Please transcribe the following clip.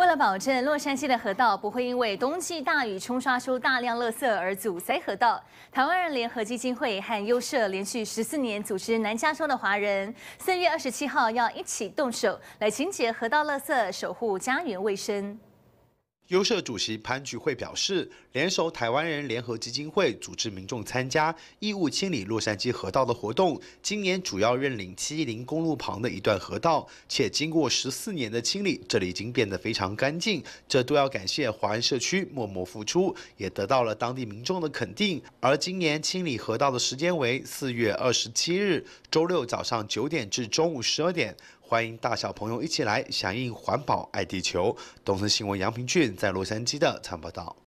为了保证洛杉矶的河道不会因为冬季大雨冲刷出大量垃圾而阻塞河道，台湾人联合基金会和优社连续十四年组织南加州的华人，三月二十七号要一起动手来清洁河道垃圾，守护家园卫生。优社主席潘菊慧表示，联手台湾人联合基金会组织民众参加义务清理洛杉矶河道的活动。今年主要认领710公路旁的一段河道，且经过十四年的清理，这里已经变得非常干净。这都要感谢华安社区默默付出，也得到了当地民众的肯定。而今年清理河道的时间为4月27日，周六早上九点至中午十二点。欢迎大小朋友一起来响应环保，爱地球。东森新闻杨平俊在洛杉矶的参报道。